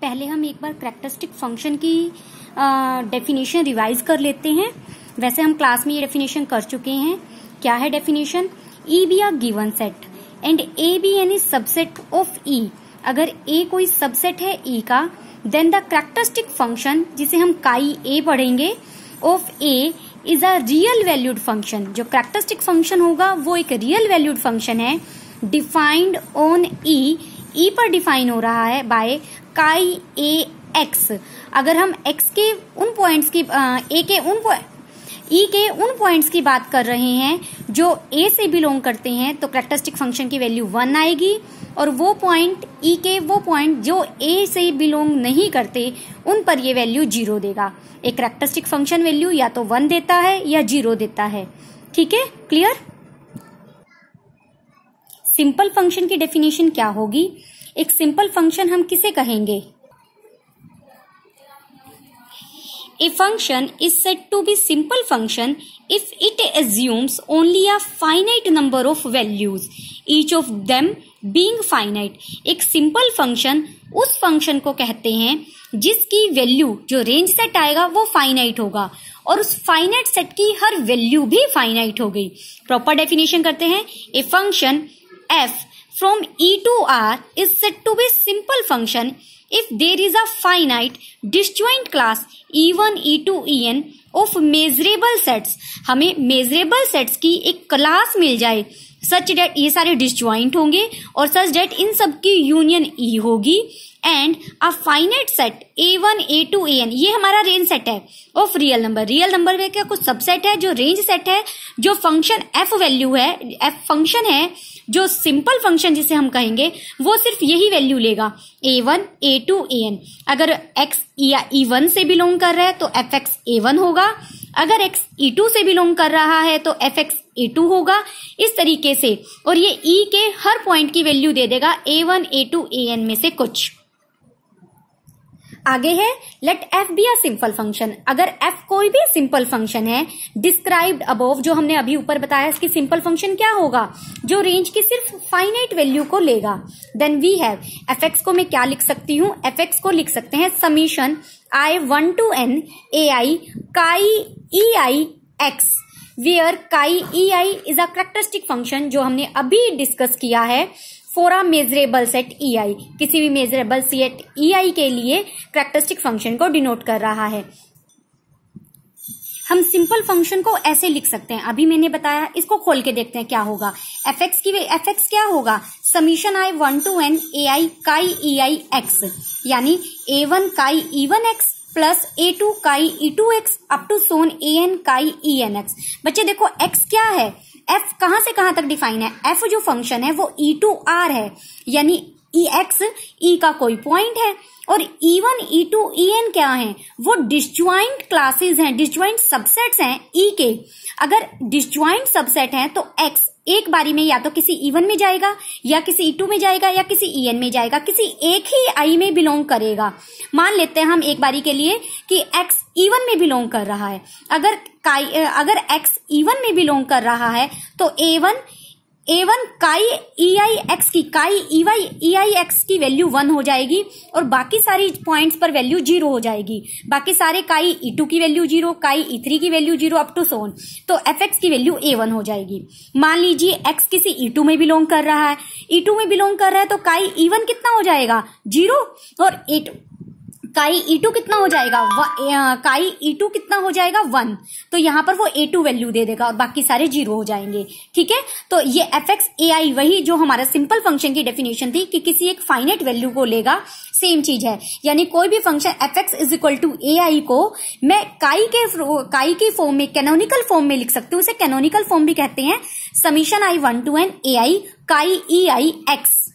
पहले हम एक बार करेक्टरिस्टिक फंक्शन की डेफिनेशन रिवाइज कर लेते हैं वैसे हम क्लास में ये डेफिनेशन कर चुके हैं क्या है definition E be our given set and A be an subset of E अगर ए कोई सबसेट है ई e का देन द करेक्टरिस्टिक फंक्शन जिसे हम काई ए पढ़ेंगे of A is a real valued function जो करेक्टरिस्टिक फंक्शन होगा वो एक रियल वैल्यूड फंक्शन है defined on E E e पर डिफाइन हो रहा है बाय काई ए एक्स अगर हम एक्स के उन पॉइंट्स की ए के उन ई e के उन पॉइंट्स की बात कर रहे हैं जो ए से बिलोंग करते हैं तो करेक्टरिस्टिक फंक्शन की वैल्यू वन आएगी और वो पॉइंट ई e के वो पॉइंट जो ए से बिलोंग नहीं करते उन पर ये वैल्यू जीरो देगा एक करेक्टरिस्टिक फंक्शन वैल्यू या तो वन देता है या जीरो देता है ठीक है क्लियर सिंपल फंक्शन की डेफिनेशन क्या होगी एक सिंपल फंक्शन हम किसे कहेंगे A function is said to be simple function if it assumes only a finite number of values each of them being finite एक सिंपल फंक्शन उस फंक्शन को कहते हैं जिसकी वैल्यू जो रेंज सेट आएगा वो फाइनाइट होगा और उस फाइनाइट सेट की हर वैल्यू भी फाइनाइट हो गई प्रॉपर डेफिनेशन करते हैं A function f from e to to be simple function if there is if there is a finite disjoint class e1 e2 en of measurable sets हमें measurable sets की एक class मिल जाए सच date ये सारे disjoint होंगे और सच date इन सब की यूनियन ई e होगी and a finite set A one A two A N ये हमारा रेंज सेट है of real number real number में क्या कुछ सबसेट है जो रेंज सेट है जो फंक्शन एफ वैल्यू है एफ फंक्शन है जो सिंपल फंक्शन जिसे हम कहेंगे वो सिर्फ यही वैल्यू लेगा A one A two A N अगर एक्स या ई e वन से बिलोंग कर रहा है तो एफ एक्स ए वन होगा अगर एक्स ई टू से बिलोंग कर रहा है तो एफ एक्स ए टू होगा इस तरीके से और ये ई e के हर पॉइंट की वैल्यू दे देगा A one A two A N में से कुछ आगे है let F be a simple function अगर एफ कोई भी सिंपल फंक्शन है डिस्क्राइब्ड अबोव जो हमने अभी ऊपर बताया इसकी सिंपल फंक्शन क्या होगा जो रेंज की सिर्फ फाइनाइट वैल्यू को लेगा then we have F X को मैं क्या लिख सकती हूँ एफ एक्स को लिख सकते हैं summation I one to N A I chi E I X where chi E I is a characteristic function जो हमने अभी डिस्कस किया है for a measurable set E I किसी भी मेजरेबल सेट ई आई के लिए करेक्टरिस्टिक फंक्शन को डिनोट कर रहा है हम सिंपल फंक्शन को ऐसे लिख सकते हैं अभी मैंने बताया इसको खोल के देखते हैं क्या होगा एफ एक्स की एफ एक्स क्या होगा summation I one to N A I chi E I X यानी A one chi E one X plus A two chi E two X up to so on A N chi E N x बच्चे देखो x क्या है F कहां से कहां तक define है एफ जो फंक्शन है वो ई टू आर है यानी ई एक्स ई का कोई पॉइंट है और E one E two E N क्या है वो डिस्ज्वाइंट क्लासेस हैं डिस्ज्वाइंट सबसेट्स हैं ई e के अगर डिस्ज्वाइंट सबसेट हैं तो एक्स एक बारी में या तो किसी ई e में जाएगा या किसी ई e टू में जाएगा या किसी ई एन में जाएगा किसी एक ही आई में बिलोंग करेगा मान लेते हैं हम एक बारी के लिए कि एक्स ई में बिलोंग कर रहा है अगर अगर एक्स ई में बिलोंग कर रहा है तो ए one A one chi E I X की chi E Y E I X की वैल्यू वन हो जाएगी और बाकी सारी पॉइंट्स पर वैल्यू जीरो हो जाएगी बाकी सारे काई ई टू की value zero chi E three की value zero up to so on तो एफ एक्स की वैल्यू ए वन हो जाएगी मान लीजिए एक्स किसी ई e टू में बिलोंग कर रहा है ई e टू में बिलोंग कर रहा है तो काई ई वन कितना हो जाएगा जीरो और ए टू काई ई टू कितना हो जाएगा काई ई टू कितना हो जाएगा वन तो यहाँ पर वो ए टू वैल्यू दे देगा और बाकी सारे जीरो हो जाएंगे ठीक है तो ये एफ एक्स ए आई वही जो हमारा सिंपल फंक्शन की डेफिनेशन थी कि किसी एक फाइनेट वैल्यू को लेगा सेम चीज है यानी कोई भी function F X is equal to A I को मैं काई के काई की फॉर्म में कैनोनिकल फॉर्म में लिख सकती हूँ उसे कैनोनिकल फॉर्म भी कहते हैं summation I one to N A I chi E I x